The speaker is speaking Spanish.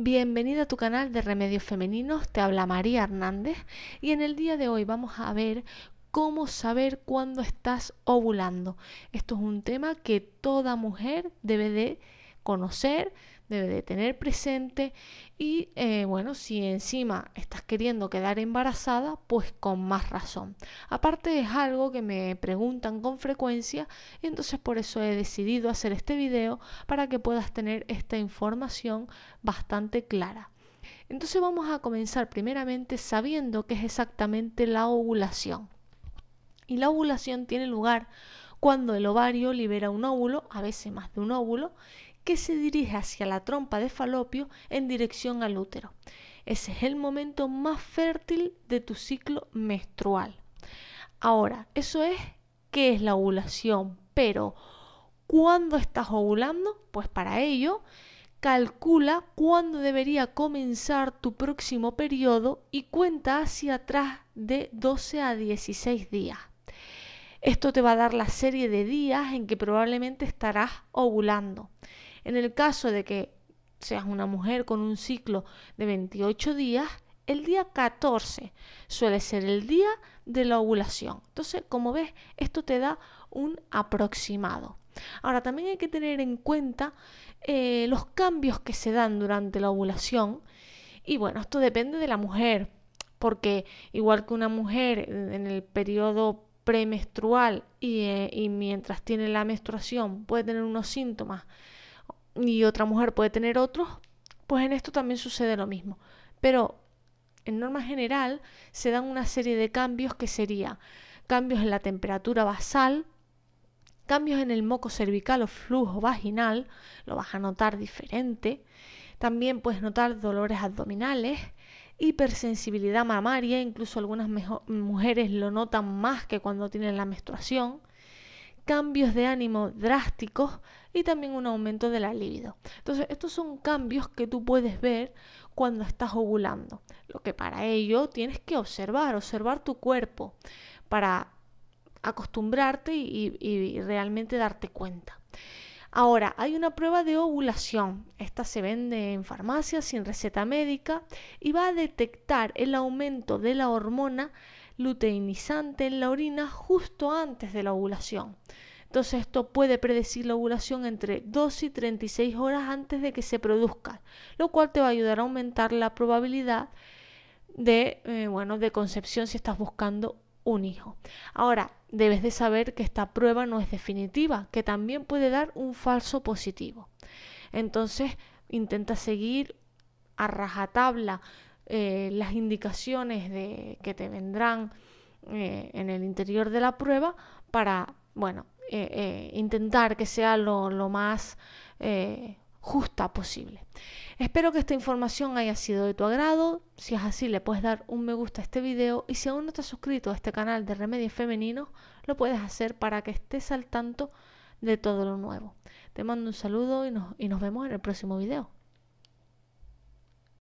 Bienvenida a tu canal de Remedios Femeninos, te habla María Hernández y en el día de hoy vamos a ver cómo saber cuándo estás ovulando. Esto es un tema que toda mujer debe de conocer, debe de tener presente y eh, bueno, si encima estás queriendo quedar embarazada, pues con más razón. Aparte es algo que me preguntan con frecuencia y entonces por eso he decidido hacer este video para que puedas tener esta información bastante clara. Entonces vamos a comenzar primeramente sabiendo qué es exactamente la ovulación. Y la ovulación tiene lugar cuando el ovario libera un óvulo, a veces más de un óvulo, que se dirige hacia la trompa de falopio en dirección al útero. Ese es el momento más fértil de tu ciclo menstrual. Ahora, eso es qué es la ovulación, pero ¿cuándo estás ovulando? Pues para ello, calcula cuándo debería comenzar tu próximo periodo y cuenta hacia atrás de 12 a 16 días. Esto te va a dar la serie de días en que probablemente estarás ovulando. En el caso de que seas una mujer con un ciclo de 28 días, el día 14 suele ser el día de la ovulación. Entonces, como ves, esto te da un aproximado. Ahora, también hay que tener en cuenta eh, los cambios que se dan durante la ovulación. Y bueno, esto depende de la mujer, porque igual que una mujer en el periodo premenstrual y, eh, y mientras tiene la menstruación puede tener unos síntomas y otra mujer puede tener otros, pues en esto también sucede lo mismo. Pero en norma general se dan una serie de cambios que serían cambios en la temperatura basal, cambios en el moco cervical o flujo vaginal, lo vas a notar diferente. También puedes notar dolores abdominales, hipersensibilidad mamaria, incluso algunas mujeres lo notan más que cuando tienen la menstruación cambios de ánimo drásticos y también un aumento de la libido. Entonces, estos son cambios que tú puedes ver cuando estás ovulando. Lo que para ello tienes que observar, observar tu cuerpo para acostumbrarte y, realmente darte cuenta. Ahora, hay una prueba de ovulación. Esta se vende en farmacias sin receta médica y va a detectar el aumento de la hormona luteinizante en la orina justo antes de la ovulación. Entonces esto puede predecir la ovulación entre 2 y 36 horas antes de que se produzca, lo cual te va a ayudar a aumentar la probabilidad de, eh, bueno, de concepción si estás buscando un hijo. Ahora, debes de saber que esta prueba no es definitiva, que también puede dar un falso positivo. Entonces, intenta seguir a rajatabla eh, las indicaciones de, que te vendrán eh, en el interior de la prueba para, bueno, eh, intentar que sea lo, más justa posible. Espero que esta información haya sido de tu agrado. Si es así, le puedes dar un me gusta a este video. Y si aún no te has suscrito a este canal de Remedios Femeninos, lo puedes hacer para que estés al tanto de todo lo nuevo. Te mando un saludo y nos, y nos vemos en el próximo video.